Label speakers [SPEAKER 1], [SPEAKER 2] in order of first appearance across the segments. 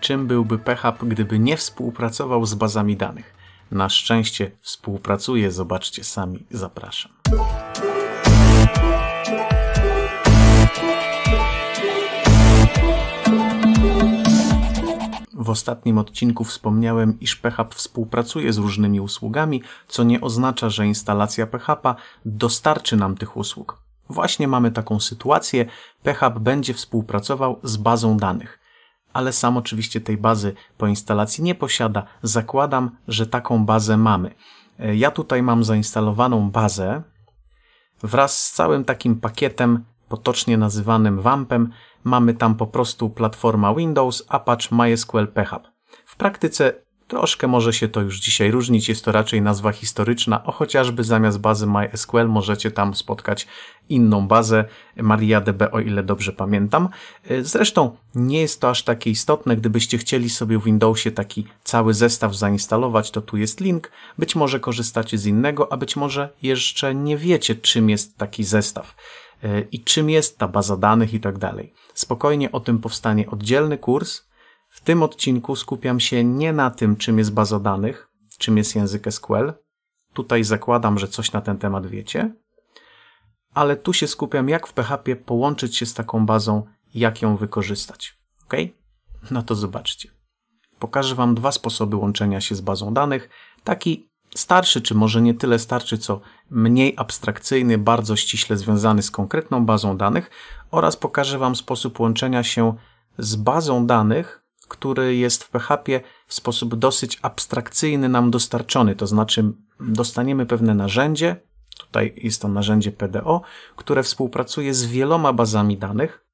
[SPEAKER 1] czym byłby PHP, gdyby nie współpracował z bazami danych. Na szczęście współpracuje, zobaczcie sami, zapraszam. W ostatnim odcinku wspomniałem, iż PHP współpracuje z różnymi usługami, co nie oznacza, że instalacja PHP dostarczy nam tych usług. Właśnie mamy taką sytuację, PHP będzie współpracował z bazą danych ale sam oczywiście tej bazy po instalacji nie posiada. Zakładam, że taką bazę mamy. E, ja tutaj mam zainstalowaną bazę wraz z całym takim pakietem potocznie nazywanym WAMPem. Mamy tam po prostu platforma Windows, Apache, MySQL, PHP. W praktyce Troszkę może się to już dzisiaj różnić, jest to raczej nazwa historyczna, o chociażby zamiast bazy MySQL możecie tam spotkać inną bazę MariaDB, o ile dobrze pamiętam. E, zresztą nie jest to aż takie istotne, gdybyście chcieli sobie w Windowsie taki cały zestaw zainstalować, to tu jest link. Być może korzystacie z innego, a być może jeszcze nie wiecie, czym jest taki zestaw e, i czym jest ta baza danych i tak dalej. Spokojnie o tym powstanie oddzielny kurs, w tym odcinku skupiam się nie na tym, czym jest baza danych, czym jest język SQL. Tutaj zakładam, że coś na ten temat wiecie, ale tu się skupiam, jak w PHP połączyć się z taką bazą, jak ją wykorzystać. Ok? No to zobaczcie. Pokażę Wam dwa sposoby łączenia się z bazą danych. Taki starszy, czy może nie tyle starszy, co mniej abstrakcyjny, bardzo ściśle związany z konkretną bazą danych oraz pokażę Wam sposób łączenia się z bazą danych, który jest w PHP w sposób dosyć abstrakcyjny nam dostarczony, to znaczy dostaniemy pewne narzędzie, tutaj jest to narzędzie PDO, które współpracuje z wieloma bazami danych,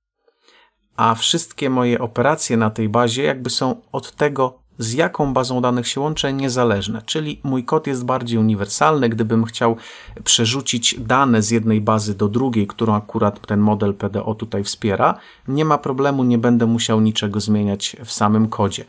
[SPEAKER 1] a wszystkie moje operacje na tej bazie jakby są od tego z jaką bazą danych się łączę, niezależne. Czyli mój kod jest bardziej uniwersalny. Gdybym chciał przerzucić dane z jednej bazy do drugiej, którą akurat ten model PDO tutaj wspiera, nie ma problemu, nie będę musiał niczego zmieniać w samym kodzie.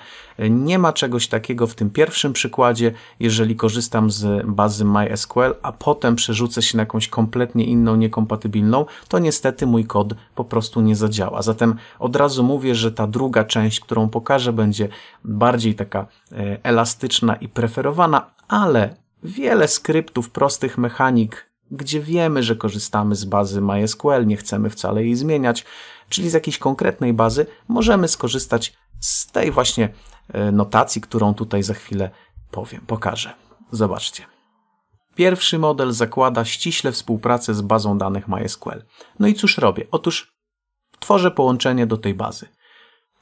[SPEAKER 1] Nie ma czegoś takiego w tym pierwszym przykładzie, jeżeli korzystam z bazy MySQL, a potem przerzucę się na jakąś kompletnie inną, niekompatybilną, to niestety mój kod po prostu nie zadziała. Zatem od razu mówię, że ta druga część, którą pokażę, będzie bardziej bardziej taka e, elastyczna i preferowana, ale wiele skryptów, prostych mechanik, gdzie wiemy, że korzystamy z bazy MySQL, nie chcemy wcale jej zmieniać, czyli z jakiejś konkretnej bazy, możemy skorzystać z tej właśnie e, notacji, którą tutaj za chwilę powiem, pokażę. Zobaczcie. Pierwszy model zakłada ściśle współpracę z bazą danych MySQL. No i cóż robię? Otóż tworzę połączenie do tej bazy.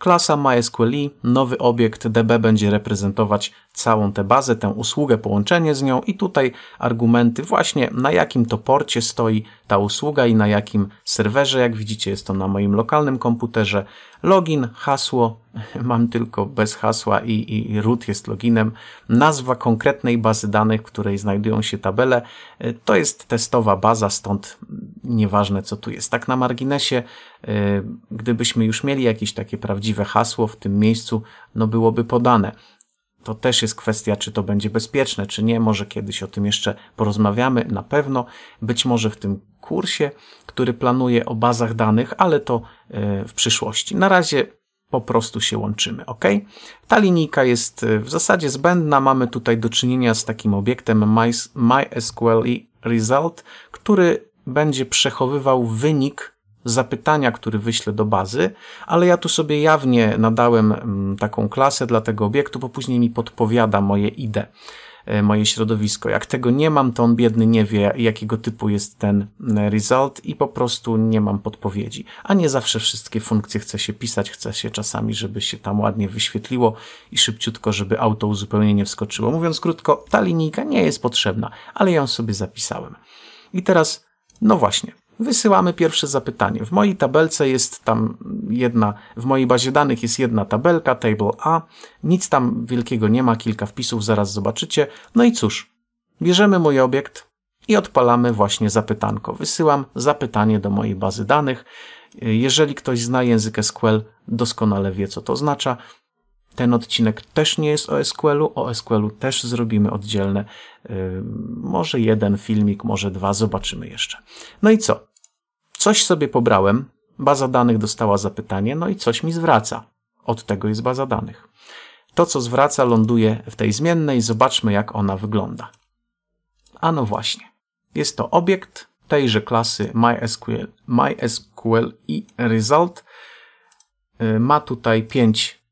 [SPEAKER 1] Klasa MySQLi, nowy obiekt DB będzie reprezentować całą tę bazę, tę usługę, połączenie z nią i tutaj argumenty właśnie na jakim to porcie stoi ta usługa i na jakim serwerze. Jak widzicie, jest to na moim lokalnym komputerze. Login, hasło, mam tylko bez hasła i, i root jest loginem. Nazwa konkretnej bazy danych, w której znajdują się tabele, e, to jest testowa baza, stąd nieważne co tu jest. Tak na marginesie, e, gdybyśmy już mieli jakieś takie prawdziwe hasło w tym miejscu, no byłoby podane. To też jest kwestia, czy to będzie bezpieczne, czy nie. Może kiedyś o tym jeszcze porozmawiamy, na pewno. Być może w tym kursie, który planuję o bazach danych, ale to e, w przyszłości. Na razie po prostu się łączymy, ok? Ta linijka jest e, w zasadzie zbędna. Mamy tutaj do czynienia z takim obiektem MySQL result, który będzie przechowywał wynik zapytania, który wyślę do bazy, ale ja tu sobie jawnie nadałem mm, taką klasę dla tego obiektu, bo później mi podpowiada moje ID. E, moje środowisko. Jak tego nie mam, to on biedny nie wie, jakiego typu jest ten e, result i po prostu nie mam podpowiedzi. A nie zawsze wszystkie funkcje chce się pisać, chce się czasami, żeby się tam ładnie wyświetliło i szybciutko, żeby auto uzupełnienie wskoczyło. Mówiąc krótko, ta linijka nie jest potrzebna, ale ją sobie zapisałem. I teraz, no właśnie, wysyłamy pierwsze zapytanie. W mojej tabelce jest tam jedna, w mojej bazie danych jest jedna tabelka, table A, nic tam wielkiego nie ma, kilka wpisów, zaraz zobaczycie. No i cóż, bierzemy mój obiekt i odpalamy właśnie zapytanko. Wysyłam zapytanie do mojej bazy danych. Jeżeli ktoś zna język SQL, doskonale wie, co to oznacza. Ten odcinek też nie jest o SQL-u. O SQL-u też zrobimy oddzielne, yy, może jeden filmik, może dwa, zobaczymy jeszcze. No i co? Coś sobie pobrałem, baza danych dostała zapytanie, no i coś mi zwraca. Od tego jest baza danych. To, co zwraca, ląduje w tej zmiennej. Zobaczmy, jak ona wygląda. A no właśnie. Jest to obiekt tejże klasy MySQL, MySQL i result. Yy, ma tutaj pięć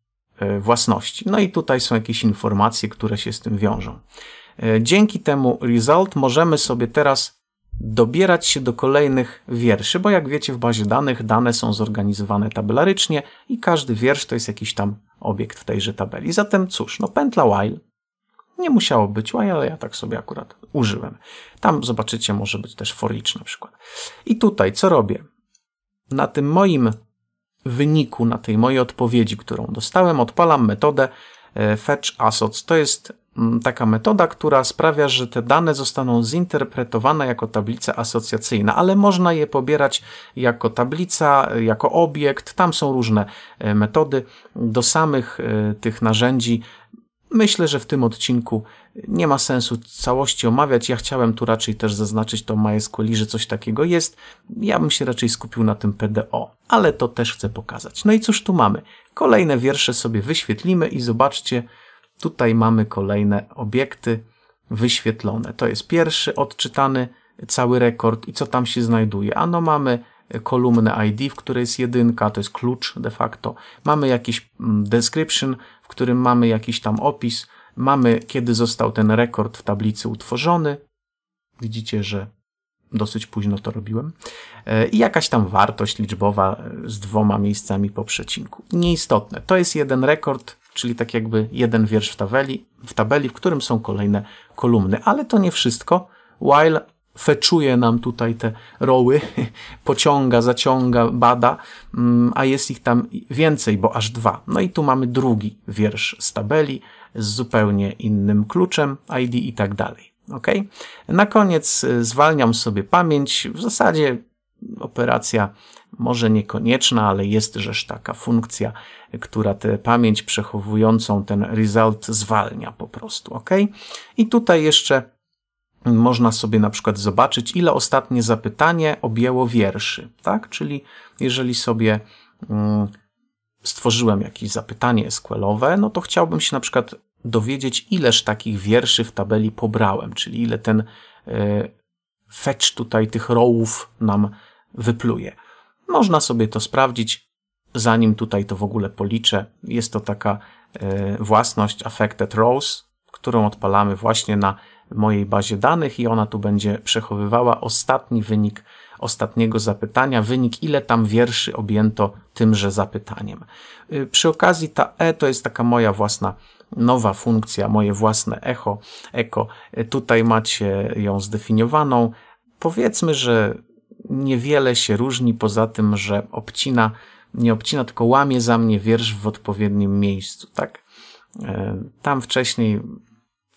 [SPEAKER 1] E, własności. No i tutaj są jakieś informacje, które się z tym wiążą. E, dzięki temu result możemy sobie teraz dobierać się do kolejnych wierszy, bo jak wiecie w bazie danych dane są zorganizowane tabelarycznie i każdy wiersz to jest jakiś tam obiekt w tejże tabeli. Zatem cóż, no pętla while nie musiało być while, ale ja tak sobie akurat użyłem. Tam zobaczycie może być też for each na przykład. I tutaj co robię? Na tym moim wyniku na tej mojej odpowiedzi, którą dostałem, odpalam metodę e, fetch assets. To jest mm, taka metoda, która sprawia, że te dane zostaną zinterpretowane jako tablica asocjacyjna, ale można je pobierać jako tablica, jako obiekt. Tam są różne e, metody. Do samych e, tych narzędzi Myślę, że w tym odcinku nie ma sensu całości omawiać. Ja chciałem tu raczej też zaznaczyć to MySQL, że coś takiego jest. Ja bym się raczej skupił na tym PDO, ale to też chcę pokazać. No i cóż tu mamy? Kolejne wiersze sobie wyświetlimy i zobaczcie, tutaj mamy kolejne obiekty wyświetlone. To jest pierwszy odczytany cały rekord i co tam się znajduje. Ano mamy kolumnę ID, w której jest jedynka, to jest klucz de facto. Mamy jakiś mm, description, w którym mamy jakiś tam opis, mamy kiedy został ten rekord w tablicy utworzony. Widzicie, że dosyć późno to robiłem. E, I jakaś tam wartość liczbowa e, z dwoma miejscami po przecinku. Nieistotne. To jest jeden rekord, czyli tak jakby jeden wiersz w tabeli, w tabeli, w którym są kolejne kolumny. Ale to nie wszystko. While feczuje nam tutaj te roły, pociąga, zaciąga, bada, mm, a jest ich tam więcej, bo aż dwa. No i tu mamy drugi wiersz z tabeli z zupełnie innym kluczem, ID i tak dalej. Ok? Na koniec y, zwalniam sobie pamięć. W zasadzie operacja może niekonieczna, ale jest rzecz taka funkcja, która tę pamięć przechowującą ten result zwalnia po prostu. Ok? I tutaj jeszcze można sobie na przykład zobaczyć, ile ostatnie zapytanie objęło wierszy. Tak? Czyli jeżeli sobie mm, stworzyłem jakieś zapytanie SQL-owe, no to chciałbym się na przykład dowiedzieć, ileż takich wierszy w tabeli pobrałem, czyli ile ten e, fetch tutaj tych rowów nam wypluje. Można sobie to sprawdzić, zanim tutaj to w ogóle policzę. Jest to taka e, własność affected rows, którą odpalamy właśnie na mojej bazie danych i ona tu będzie przechowywała ostatni wynik ostatniego zapytania, wynik ile tam wierszy objęto tymże zapytaniem. Y, przy okazji ta E to jest taka moja własna nowa funkcja, moje własne echo, eko. Y, tutaj macie ją zdefiniowaną. Powiedzmy, że niewiele się różni poza tym, że obcina, nie obcina, tylko łamie za mnie wiersz w odpowiednim miejscu, tak? Y, tam wcześniej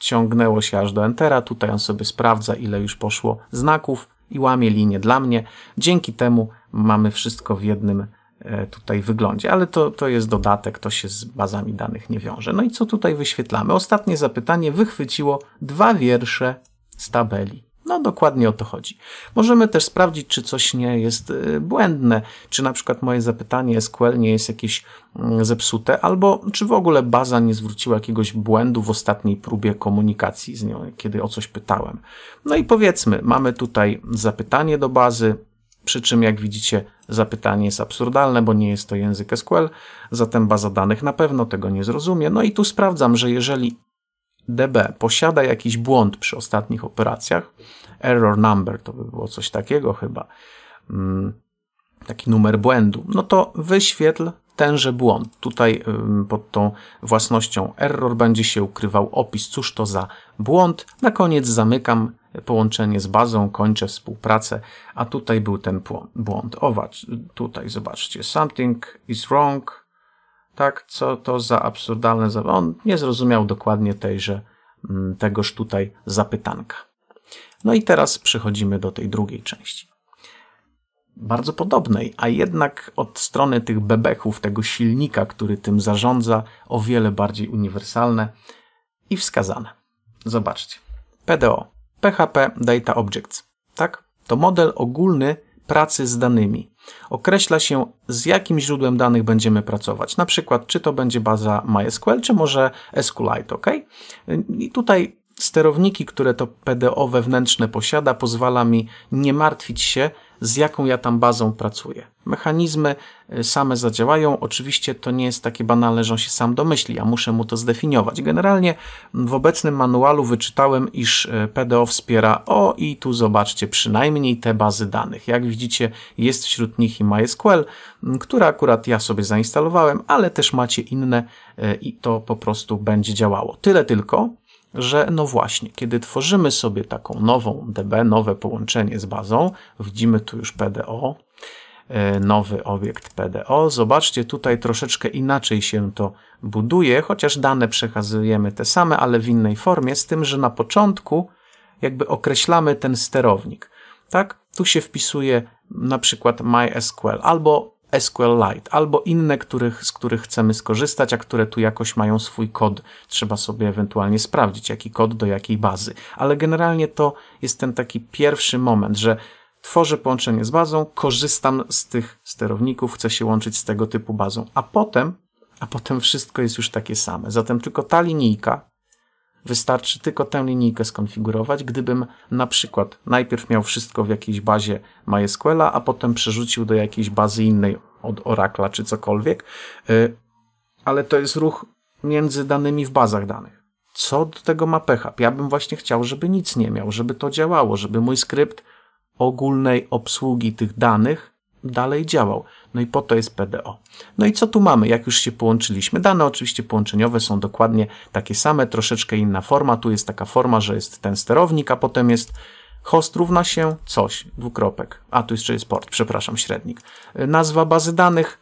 [SPEAKER 1] ciągnęło się aż do Entera. Tutaj on sobie sprawdza, ile już poszło znaków i łamie linię dla mnie. Dzięki temu mamy wszystko w jednym e, tutaj wyglądzie, ale to, to jest dodatek, to się z bazami danych nie wiąże. No i co tutaj wyświetlamy? Ostatnie zapytanie wychwyciło dwa wiersze z tabeli. No dokładnie o to chodzi. Możemy też sprawdzić, czy coś nie jest y, błędne, czy na przykład moje zapytanie SQL nie jest jakieś mm, zepsute, albo czy w ogóle baza nie zwróciła jakiegoś błędu w ostatniej próbie komunikacji z nią, kiedy o coś pytałem. No i powiedzmy, mamy tutaj zapytanie do bazy, przy czym jak widzicie zapytanie jest absurdalne, bo nie jest to język SQL, zatem baza danych na pewno tego nie zrozumie. No i tu sprawdzam, że jeżeli DB posiada jakiś błąd przy ostatnich operacjach, error number to by było coś takiego chyba, mm, taki numer błędu, no to wyświetl tenże błąd. Tutaj pod tą własnością error będzie się ukrywał opis, cóż to za błąd. Na koniec zamykam połączenie z bazą, kończę współpracę, a tutaj był ten błąd. O, tutaj zobaczcie, something is wrong, tak, co to za absurdalne, on nie zrozumiał dokładnie tejże, mm, tegoż tutaj zapytanka. No i teraz przechodzimy do tej drugiej części. Bardzo podobnej, a jednak od strony tych bebechów, tego silnika, który tym zarządza, o wiele bardziej uniwersalne i wskazane. Zobaczcie. PDO, PHP Data Objects. Tak? To model ogólny pracy z danymi, Określa się, z jakim źródłem danych będziemy pracować. Na przykład, czy to będzie baza MySQL, czy może SQLite, ok? I tutaj sterowniki, które to PDO wewnętrzne posiada, pozwala mi nie martwić się, z jaką ja tam bazą pracuję. Mechanizmy y, same zadziałają. Oczywiście to nie jest takie banalne, że on się sam domyśli, Ja muszę mu to zdefiniować. Generalnie w obecnym manualu wyczytałem, iż y, PDO wspiera o i tu zobaczcie przynajmniej te bazy danych. Jak widzicie jest wśród nich i MySQL, y, która akurat ja sobie zainstalowałem, ale też macie inne i to po prostu będzie działało. Tyle tylko, że no właśnie, kiedy tworzymy sobie taką nową DB, nowe połączenie z bazą, widzimy tu już PDO, e, nowy obiekt PDO. Zobaczcie, tutaj troszeczkę inaczej się to buduje, chociaż dane przekazujemy te same, ale w innej formie, z tym, że na początku jakby określamy ten sterownik. Tak? Tu się wpisuje na przykład MySQL albo SQLite albo inne, których, z których chcemy skorzystać, a które tu jakoś mają swój kod. Trzeba sobie ewentualnie sprawdzić, jaki kod do jakiej bazy. Ale generalnie to jest ten taki pierwszy moment, że tworzę połączenie z bazą, korzystam z tych sterowników, chcę się łączyć z tego typu bazą, a potem, a potem wszystko jest już takie same. Zatem tylko ta linijka, Wystarczy tylko tę linijkę skonfigurować. Gdybym na przykład najpierw miał wszystko w jakiejś bazie MySQL, a potem przerzucił do jakiejś bazy innej od Oracla czy cokolwiek, y, ale to jest ruch między danymi w bazach danych. Co do tego ma PHP? Ja bym właśnie chciał, żeby nic nie miał, żeby to działało, żeby mój skrypt ogólnej obsługi tych danych dalej działał. No i po to jest PDO. No i co tu mamy, jak już się połączyliśmy? Dane oczywiście połączeniowe są dokładnie takie same, troszeczkę inna forma. Tu jest taka forma, że jest ten sterownik, a potem jest host równa się coś, dwukropek. A tu jeszcze jest port, przepraszam, średnik. E, nazwa bazy danych,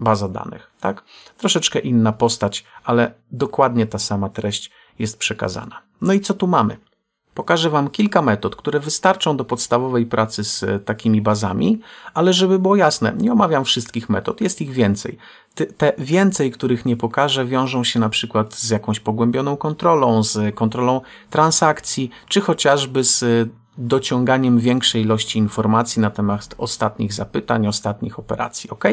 [SPEAKER 1] baza danych, tak? Troszeczkę inna postać, ale dokładnie ta sama treść jest przekazana. No i co tu mamy? Pokażę Wam kilka metod, które wystarczą do podstawowej pracy z e, takimi bazami, ale żeby było jasne, nie omawiam wszystkich metod, jest ich więcej. Te więcej, których nie pokażę, wiążą się na przykład z jakąś pogłębioną kontrolą, z kontrolą transakcji, czy chociażby z e, dociąganiem większej ilości informacji na temat ostatnich zapytań, ostatnich operacji. Ok?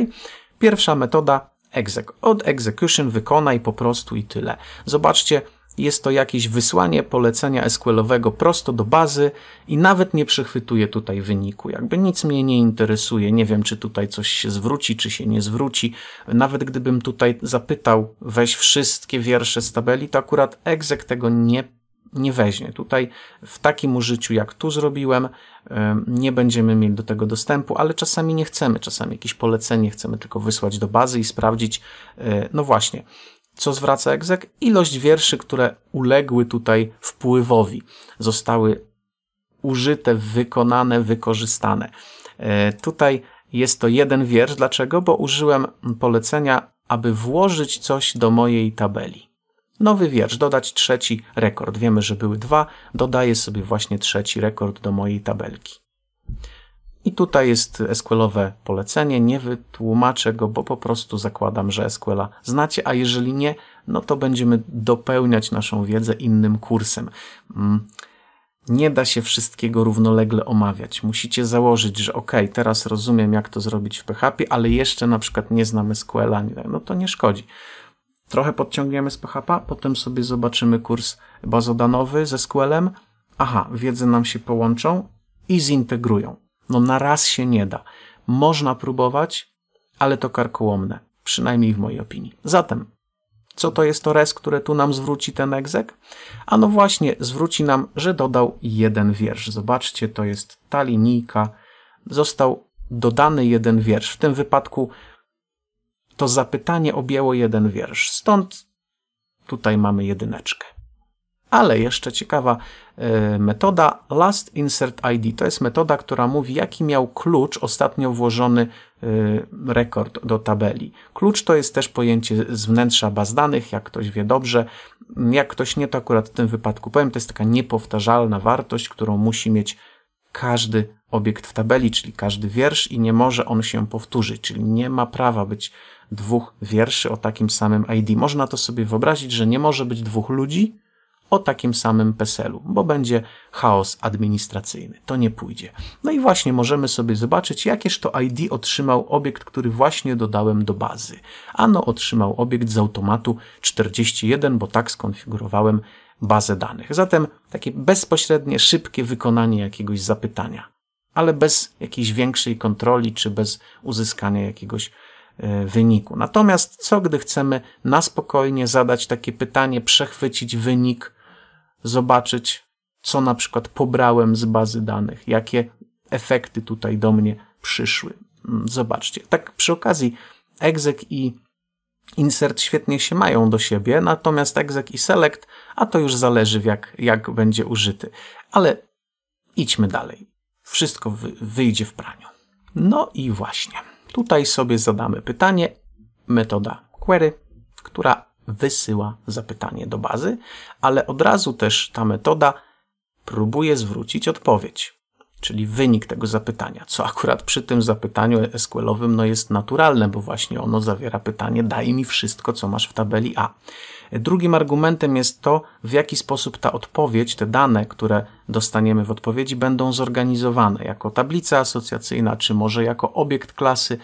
[SPEAKER 1] Pierwsza metoda exec. Od execution wykonaj po prostu i tyle. Zobaczcie, jest to jakieś wysłanie polecenia SQL-owego prosto do bazy i nawet nie przechwytuję tutaj wyniku. Jakby nic mnie nie interesuje, nie wiem czy tutaj coś się zwróci, czy się nie zwróci. Nawet gdybym tutaj zapytał, weź wszystkie wiersze z tabeli, to akurat exec tego nie nie weźmie. Tutaj w takim użyciu, jak tu zrobiłem, nie będziemy mieli do tego dostępu, ale czasami nie chcemy, czasami jakieś polecenie chcemy tylko wysłać do bazy i sprawdzić. E, no właśnie, co zwraca egzek, ilość wierszy, które uległy tutaj wpływowi, zostały użyte, wykonane, wykorzystane. E, tutaj jest to jeden wiersz. Dlaczego? Bo użyłem polecenia, aby włożyć coś do mojej tabeli. Nowy wiersz, dodać trzeci rekord. Wiemy, że były dwa, dodaję sobie właśnie trzeci rekord do mojej tabelki. I tutaj jest SQLowe polecenie. Nie wytłumaczę go, bo po prostu zakładam, że SQLa znacie, a jeżeli nie, no to będziemy dopełniać naszą wiedzę innym kursem. Mm, nie da się wszystkiego równolegle omawiać. Musicie założyć, że ok, teraz rozumiem, jak to zrobić w PHP, ale jeszcze na przykład nie znamy SQLa, no to nie szkodzi. Trochę podciągniemy z PHP, potem sobie zobaczymy kurs bazodanowy ze SQLem. Aha, wiedzy nam się połączą i zintegrują. No na raz się nie da. Można próbować, ale to karkołomne, przynajmniej w mojej opinii. Zatem, co to jest to res, które tu nam zwróci ten egzek? A no właśnie, zwróci nam, że dodał jeden wiersz. Zobaczcie, to jest ta linijka. Został dodany jeden wiersz. W tym wypadku to zapytanie objęło jeden wiersz. Stąd tutaj mamy jedyneczkę ale jeszcze ciekawa e, metoda Last Insert ID. To jest metoda, która mówi, jaki miał klucz ostatnio włożony e, rekord do tabeli. Klucz to jest też pojęcie z wnętrza baz danych, jak ktoś wie dobrze. Jak ktoś nie, to akurat w tym wypadku powiem, to jest taka niepowtarzalna wartość, którą musi mieć każdy obiekt w tabeli, czyli każdy wiersz i nie może on się powtórzyć, czyli nie ma prawa być dwóch wierszy o takim samym ID. Można to sobie wyobrazić, że nie może być dwóch ludzi, o takim samym PESEL-u, bo będzie chaos administracyjny. To nie pójdzie. No i właśnie możemy sobie zobaczyć, jakież to ID otrzymał obiekt, który właśnie dodałem do bazy. Ano otrzymał obiekt z automatu 41, bo tak skonfigurowałem bazę danych. Zatem takie bezpośrednie, szybkie wykonanie jakiegoś zapytania, ale bez jakiejś większej kontroli czy bez uzyskania jakiegoś e, wyniku. Natomiast co gdy chcemy na spokojnie zadać takie pytanie, przechwycić wynik, zobaczyć, co na przykład pobrałem z bazy danych, jakie efekty tutaj do mnie przyszły. Mm, zobaczcie. Tak przy okazji, exec i insert świetnie się mają do siebie, natomiast exec i select, a to już zależy jak, jak będzie użyty. Ale idźmy dalej. Wszystko wy, wyjdzie w praniu. No i właśnie. Tutaj sobie zadamy pytanie, metoda query, która wysyła zapytanie do bazy, ale od razu też ta metoda próbuje zwrócić odpowiedź, czyli wynik tego zapytania, co akurat przy tym zapytaniu SQL-owym no jest naturalne, bo właśnie ono zawiera pytanie daj mi wszystko, co masz w tabeli A. Drugim argumentem jest to, w jaki sposób ta odpowiedź, te dane, które dostaniemy w odpowiedzi, będą zorganizowane jako tablica asocjacyjna, czy może jako obiekt klasy,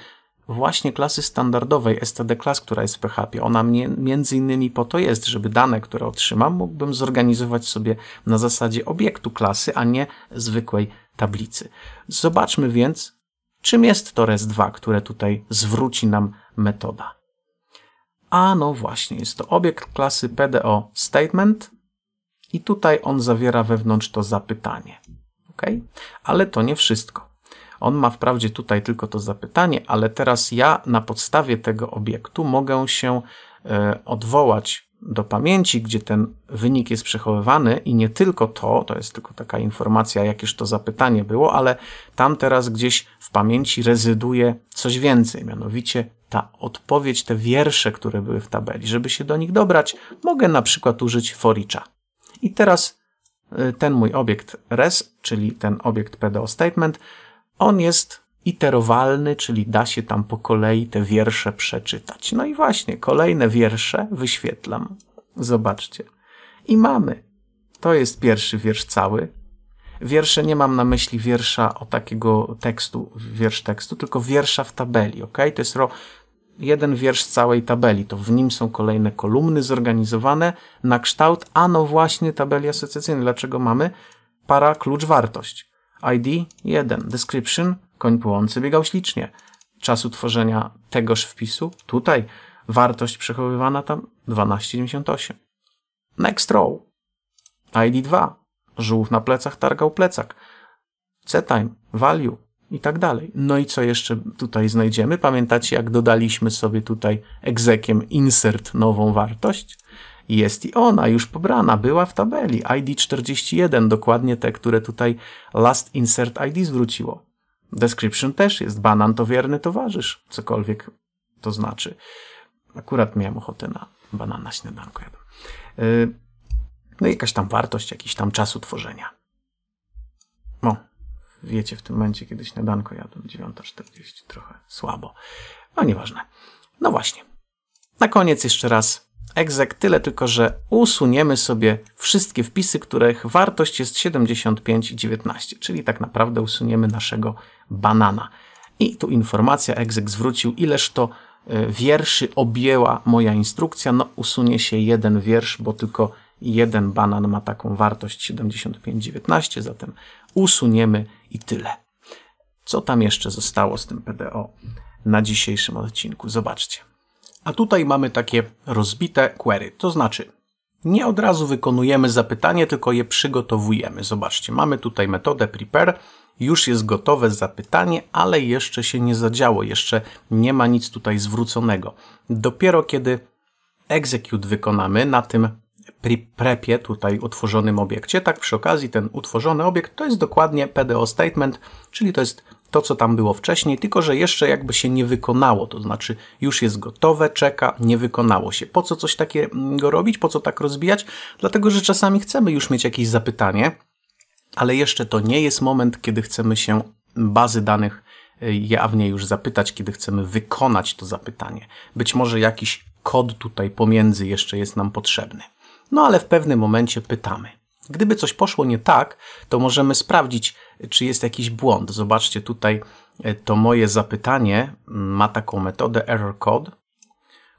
[SPEAKER 1] właśnie klasy standardowej STD Class, która jest w PHP. Ona mnie, między innymi po to jest, żeby dane, które otrzymam, mógłbym zorganizować sobie na zasadzie obiektu klasy, a nie zwykłej tablicy. Zobaczmy więc, czym jest to res2, które tutaj zwróci nam metoda. A no właśnie, jest to obiekt klasy PDO statement i tutaj on zawiera wewnątrz to zapytanie. ok? Ale to nie wszystko. On ma wprawdzie tutaj tylko to zapytanie, ale teraz ja na podstawie tego obiektu mogę się e, odwołać do pamięci, gdzie ten wynik jest przechowywany i nie tylko to, to jest tylko taka informacja, jakież to zapytanie było, ale tam teraz gdzieś w pamięci rezyduje coś więcej, mianowicie ta odpowiedź, te wiersze, które były w tabeli. Żeby się do nich dobrać, mogę na przykład użyć foricza. I teraz e, ten mój obiekt res, czyli ten obiekt pdo statement, on jest iterowalny, czyli da się tam po kolei te wiersze przeczytać. No i właśnie, kolejne wiersze wyświetlam. Zobaczcie. I mamy. To jest pierwszy wiersz cały. Wiersze nie mam na myśli wiersza o takiego tekstu, wiersz tekstu, tylko wiersza w tabeli, ok? To jest ro, jeden wiersz całej tabeli. To w nim są kolejne kolumny zorganizowane na kształt, a no właśnie tabeli asocjacyjnej. Dlaczego mamy para klucz wartość? ID 1. Description. Koń płonący biegał ślicznie. Czas utworzenia tegoż wpisu. Tutaj wartość przechowywana tam 12,98. Next row. ID 2. Żółw na plecach targał plecak. C-time, value i tak dalej. No i co jeszcze tutaj znajdziemy? Pamiętacie, jak dodaliśmy sobie tutaj egzekiem insert nową wartość? jest i ona już pobrana, była w tabeli ID 41, dokładnie te, które tutaj last insert ID zwróciło. Description też jest, banan to wierny towarzysz, cokolwiek to znaczy. Akurat miałem ochotę na banana śniadanko jadłem. Y, no i jakaś tam wartość, jakiś tam czasu tworzenia. no wiecie, w tym momencie, kiedy śniadanko jadłem, 9.40, trochę słabo. No nieważne. No właśnie. Na koniec jeszcze raz exec tyle tylko, że usuniemy sobie wszystkie wpisy, których wartość jest 75,19, czyli tak naprawdę usuniemy naszego banana. I tu informacja, exec zwrócił, ileż to e, wierszy objęła moja instrukcja. No, usunie się jeden wiersz, bo tylko jeden banan ma taką wartość 75,19, zatem usuniemy i tyle. Co tam jeszcze zostało z tym PDO na dzisiejszym odcinku? Zobaczcie. A tutaj mamy takie rozbite query, to znaczy nie od razu wykonujemy zapytanie, tylko je przygotowujemy. Zobaczcie, mamy tutaj metodę prepare, już jest gotowe zapytanie, ale jeszcze się nie zadziało, jeszcze nie ma nic tutaj zwróconego. Dopiero kiedy execute wykonamy na tym prepie, tutaj utworzonym obiekcie, tak przy okazji ten utworzony obiekt to jest dokładnie PDO statement, czyli to jest to, co tam było wcześniej, tylko że jeszcze jakby się nie wykonało, to znaczy już jest gotowe, czeka, nie wykonało się. Po co coś takiego mm, robić, po co tak rozbijać? Dlatego, że czasami chcemy już mieć jakieś zapytanie, ale jeszcze to nie jest moment, kiedy chcemy się bazy danych y, jawnie już zapytać, kiedy chcemy wykonać to zapytanie. Być może jakiś kod tutaj pomiędzy jeszcze jest nam potrzebny. No ale w pewnym momencie pytamy. Gdyby coś poszło nie tak, to możemy sprawdzić, czy jest jakiś błąd. Zobaczcie tutaj, e, to moje zapytanie mm, ma taką metodę error code,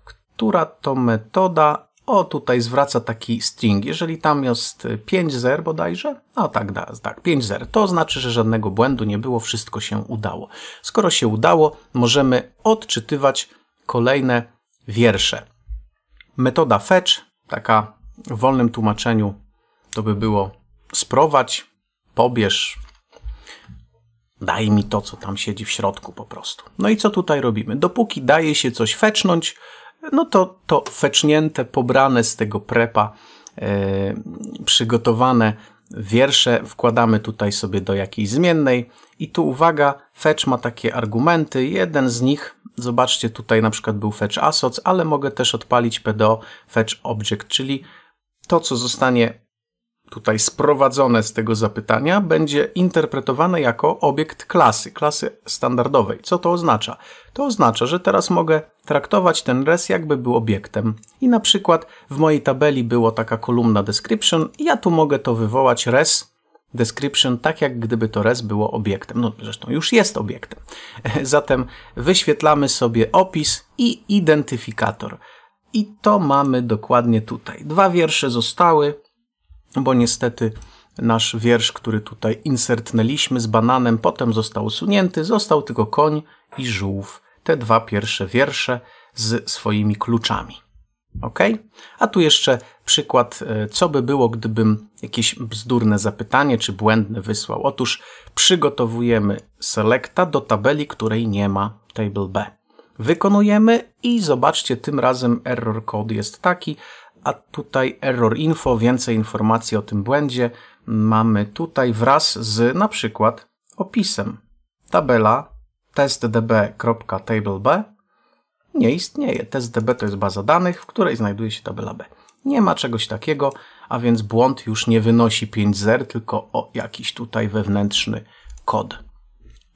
[SPEAKER 1] która to metoda, o tutaj zwraca taki string. Jeżeli tam jest 5.0 zer bodajże, no tak, tak, 5.0, zer, to znaczy, że żadnego błędu nie było, wszystko się udało. Skoro się udało, możemy odczytywać kolejne wiersze. Metoda fetch, taka w wolnym tłumaczeniu to by było sprowadź, pobierz, daj mi to, co tam siedzi w środku po prostu. No i co tutaj robimy? Dopóki daje się coś fecznąć, no to to fecznięte, pobrane z tego prepa, yy, przygotowane wiersze wkładamy tutaj sobie do jakiejś zmiennej i tu uwaga, fetch ma takie argumenty, jeden z nich, zobaczcie tutaj na przykład był fetch assoc, ale mogę też odpalić pdo fetch object, czyli to co zostanie tutaj sprowadzone z tego zapytania będzie interpretowane jako obiekt klasy, klasy standardowej. Co to oznacza? To oznacza, że teraz mogę traktować ten res jakby był obiektem. I na przykład w mojej tabeli było taka kolumna description i ja tu mogę to wywołać res description tak jak gdyby to res było obiektem. No zresztą już jest obiektem. Zatem wyświetlamy sobie opis i identyfikator. I to mamy dokładnie tutaj. Dwa wiersze zostały, bo niestety nasz wiersz, który tutaj insertnęliśmy z bananem, potem został usunięty, został tylko koń i żółw. Te dwa pierwsze wiersze z swoimi kluczami. Ok? A tu jeszcze przykład, e, co by było, gdybym jakieś bzdurne zapytanie czy błędne wysłał. Otóż przygotowujemy selecta do tabeli, której nie ma, table B. Wykonujemy i zobaczcie, tym razem error code jest taki, a tutaj error info, więcej informacji o tym błędzie mamy tutaj wraz z na przykład opisem. Tabela testdb.tableb nie istnieje. TestDB to jest baza danych, w której znajduje się tabela B. Nie ma czegoś takiego, a więc błąd już nie wynosi 5.0, tylko o jakiś tutaj wewnętrzny kod.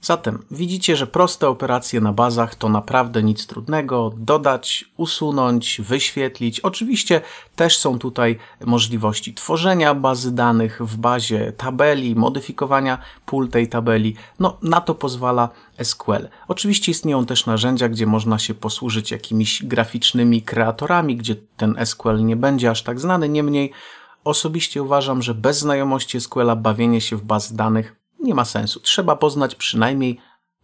[SPEAKER 1] Zatem widzicie, że proste operacje na bazach to naprawdę nic trudnego. Dodać, usunąć, wyświetlić. Oczywiście też są tutaj możliwości tworzenia bazy danych w bazie tabeli, modyfikowania pól tej tabeli. No, na to pozwala SQL. Oczywiście istnieją też narzędzia, gdzie można się posłużyć jakimiś graficznymi kreatorami, gdzie ten SQL nie będzie aż tak znany. Niemniej osobiście uważam, że bez znajomości SQL-a bawienie się w baz danych nie ma sensu. Trzeba poznać przynajmniej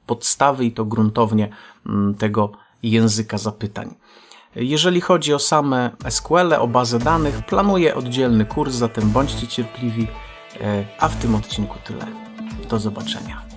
[SPEAKER 1] podstawy i to gruntownie mm, tego języka zapytań. Jeżeli chodzi o same SQL, o bazę danych, planuję oddzielny kurs, zatem bądźcie cierpliwi. E, a w tym odcinku tyle. Do zobaczenia.